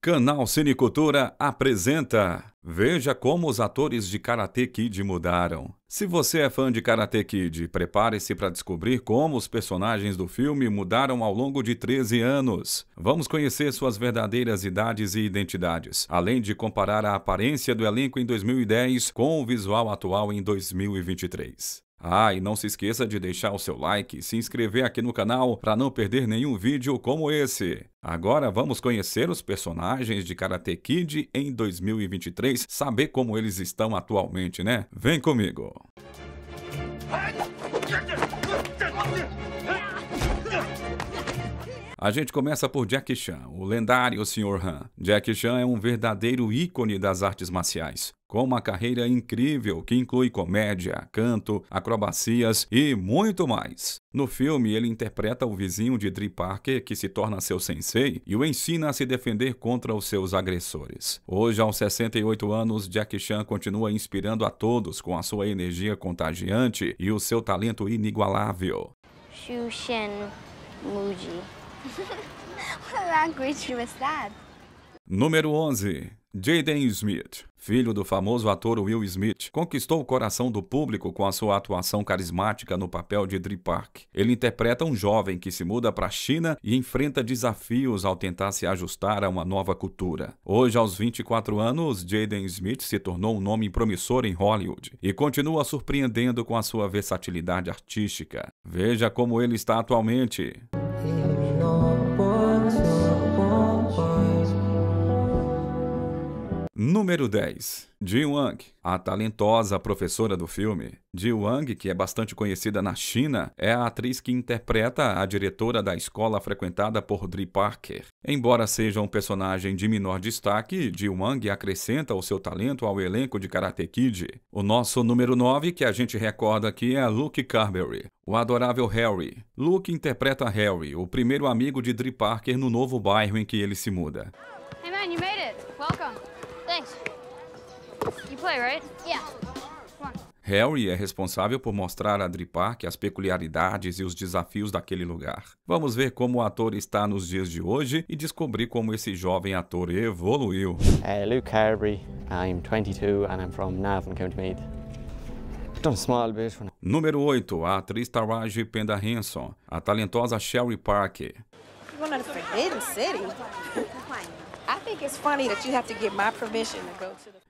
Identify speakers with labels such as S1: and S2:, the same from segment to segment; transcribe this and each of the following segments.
S1: Canal Cinecultura apresenta Veja como os atores de Karate Kid mudaram. Se você é fã de Karate Kid, prepare-se para descobrir como os personagens do filme mudaram ao longo de 13 anos. Vamos conhecer suas verdadeiras idades e identidades, além de comparar a aparência do elenco em 2010 com o visual atual em 2023. Ah, e não se esqueça de deixar o seu like e se inscrever aqui no canal para não perder nenhum vídeo como esse. Agora vamos conhecer os personagens de Karate Kid em 2023, saber como eles estão atualmente, né? Vem comigo! A gente começa por Jackie Chan, o lendário Sr. Han. Jackie Chan é um verdadeiro ícone das artes marciais com uma carreira incrível que inclui comédia, canto, acrobacias e muito mais. No filme, ele interpreta o vizinho de Dri Parker, que se torna seu sensei, e o ensina a se defender contra os seus agressores. Hoje, aos 68 anos, Jackie Chan continua inspirando a todos com a sua energia contagiante e o seu talento inigualável. Shu Shen Muji. What language was that? Número 11. Jaden Smith, filho do famoso ator Will Smith, conquistou o coração do público com a sua atuação carismática no papel de Dri Park. Ele interpreta um jovem que se muda para a China e enfrenta desafios ao tentar se ajustar a uma nova cultura. Hoje, aos 24 anos, Jaden Smith se tornou um nome promissor em Hollywood e continua surpreendendo com a sua versatilidade artística. Veja como ele está atualmente. Número 10. Ji Wang, a talentosa professora do filme. Ji Wang, que é bastante conhecida na China, é a atriz que interpreta a diretora da escola frequentada por Dri Parker. Embora seja um personagem de menor destaque, Ji Wang acrescenta o seu talento ao elenco de Karate Kid. O nosso número 9 que a gente recorda aqui é Luke Carberry, o adorável Harry. Luke interpreta Harry, o primeiro amigo de Dri Parker no novo bairro em que ele se muda. Hey man, you made it. Welcome. Thanks. You play, right? Yeah. Harry é responsável por mostrar a Dri Park as peculiaridades e os desafios daquele lugar. Vamos ver como o ator está nos dias de hoje e descobrir como esse jovem ator evoluiu. Uh, Luke Carberry, I'm 22 and I'm from Navan County Meath. Número 8, a atriz Taraji Penda Henson, a talentosa Sherry Parker. You're going to Forbidden City?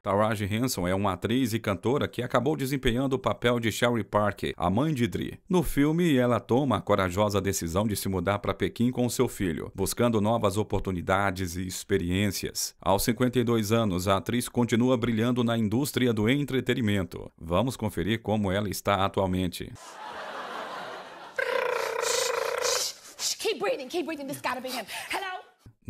S1: Taraji Henson é uma atriz e cantora que acabou desempenhando o papel de Sherry Parker, a mãe de Dri. No filme, ela toma a corajosa decisão de se mudar para Pequim com seu filho, buscando novas oportunidades e experiências. Aos 52 anos, a atriz continua brilhando na indústria do entretenimento. Vamos conferir como ela está atualmente. Keep breathing, keep breathing. This gotta be him. Hello?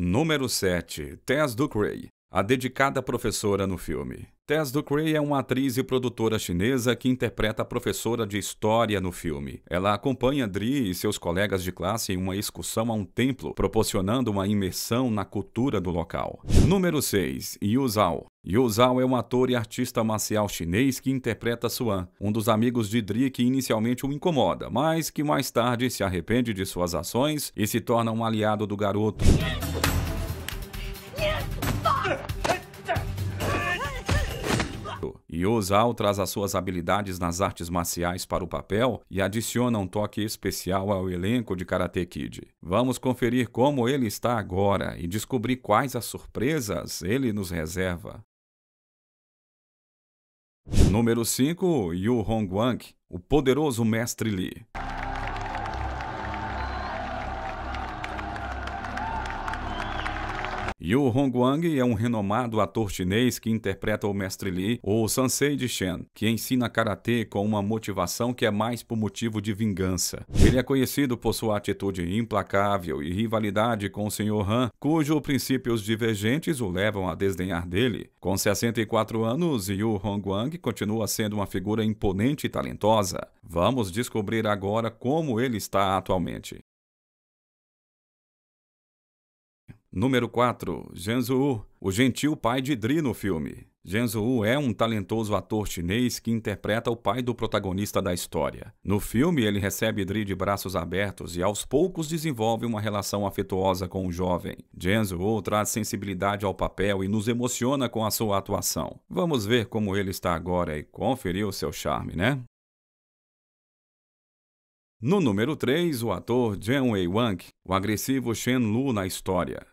S1: Número 7. Tess Ducrey, a dedicada professora no filme. Tess Ducrey é uma atriz e produtora chinesa que interpreta a professora de história no filme. Ela acompanha Dri e seus colegas de classe em uma excursão a um templo, proporcionando uma imersão na cultura do local. Número 6. Yu Zhao. Yu Zhao é um ator e artista marcial chinês que interpreta Suan, um dos amigos de Dri que inicialmente o incomoda, mas que mais tarde se arrepende de suas ações e se torna um aliado do garoto. Yozal traz as suas habilidades nas artes marciais para o papel e adiciona um toque especial ao elenco de Karate Kid. Vamos conferir como ele está agora e descobrir quais as surpresas ele nos reserva. Número 5, Yu Hongwang, o poderoso mestre Li. Yu Hongwang é um renomado ator chinês que interpreta o mestre Li, ou Sansei de Shen, que ensina karatê com uma motivação que é mais por motivo de vingança. Ele é conhecido por sua atitude implacável e rivalidade com o Sr. Han, cujos princípios divergentes o levam a desdenhar dele. Com 64 anos, Yu Hongwang continua sendo uma figura imponente e talentosa. Vamos descobrir agora como ele está atualmente. Número 4. Zhu, o gentil pai de Dri no filme. Zhu é um talentoso ator chinês que interpreta o pai do protagonista da história. No filme, ele recebe Dri de braços abertos e aos poucos desenvolve uma relação afetuosa com o jovem. Zhu traz sensibilidade ao papel e nos emociona com a sua atuação. Vamos ver como ele está agora e conferir o seu charme, né? No número 3, o ator jian Wei Wang, o agressivo Shen Lu na história.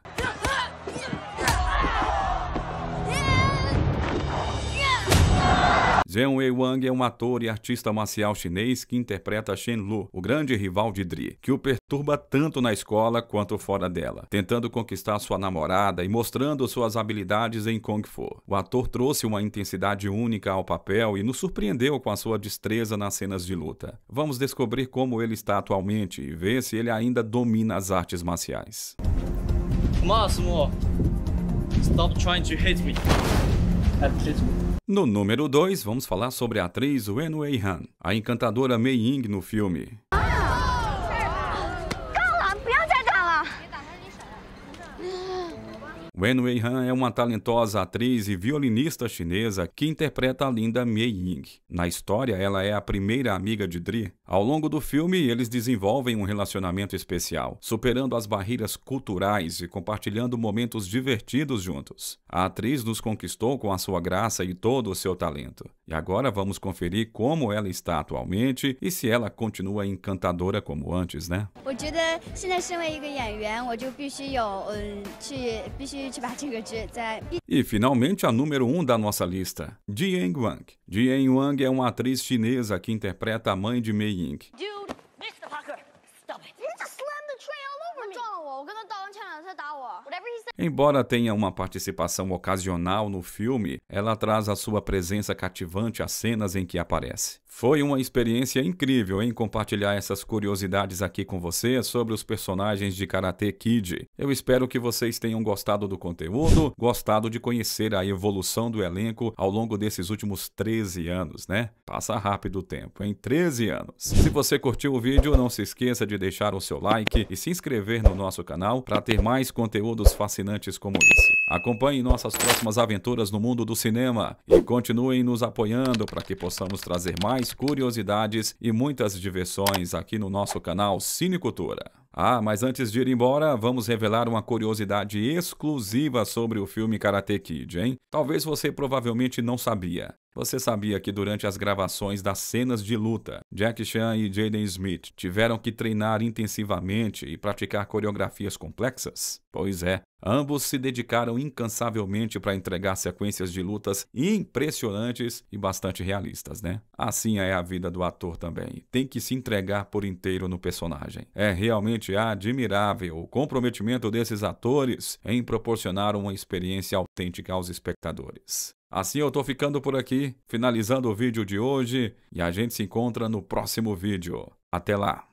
S1: Zheng Wei Wang é um ator e artista marcial chinês que interpreta Shen Lu, o grande rival de Dri, que o perturba tanto na escola quanto fora dela, tentando conquistar sua namorada e mostrando suas habilidades em Kung Fu. O ator trouxe uma intensidade única ao papel e nos surpreendeu com a sua destreza nas cenas de luta. Vamos descobrir como ele está atualmente e ver se ele ainda domina as artes marciais. Máximo, stop trying to hit me. at é hit me. No número 2, vamos falar sobre a atriz Wen Wei-han, a encantadora Mei Ying no filme Wen Weihan é uma talentosa atriz e violinista chinesa que interpreta a linda Mei Ying. Na história, ela é a primeira amiga de Dri. Ao longo do filme, eles desenvolvem um relacionamento especial, superando as barreiras culturais e compartilhando momentos divertidos juntos. A atriz nos conquistou com a sua graça e todo o seu talento. E agora vamos conferir como ela está atualmente e se ela continua encantadora como antes, né? Eu acho que, 现在身为一个演员，我就必须有，嗯，去必须 e finalmente a número 1 um da nossa lista, Ji Wang. Ji Wang é uma atriz chinesa que interpreta a mãe de Mei Ying. Dude. Embora tenha uma participação ocasional no filme, ela traz a sua presença cativante às cenas em que aparece. Foi uma experiência incrível em compartilhar essas curiosidades aqui com você sobre os personagens de Karate Kid. Eu espero que vocês tenham gostado do conteúdo, gostado de conhecer a evolução do elenco ao longo desses últimos 13 anos, né? Passa rápido o tempo, em 13 anos. Se você curtiu o vídeo, não se esqueça de deixar o seu like e se inscrever no nosso canal para ter mais conteúdos fascinantes interessantes como esse. Acompanhe nossas próximas aventuras no mundo do cinema e continuem nos apoiando para que possamos trazer mais curiosidades e muitas diversões aqui no nosso canal Cultura. Ah, mas antes de ir embora, vamos revelar uma curiosidade exclusiva sobre o filme Karate Kid, hein? Talvez você provavelmente não sabia, você sabia que durante as gravações das cenas de luta, Jack Chan e Jaden Smith tiveram que treinar intensivamente e praticar coreografias complexas? Pois é, ambos se dedicaram incansavelmente para entregar sequências de lutas impressionantes e bastante realistas, né? Assim é a vida do ator também. Tem que se entregar por inteiro no personagem. É realmente admirável o comprometimento desses atores em proporcionar uma experiência autêntica aos espectadores. Assim eu estou ficando por aqui, finalizando o vídeo de hoje e a gente se encontra no próximo vídeo. Até lá!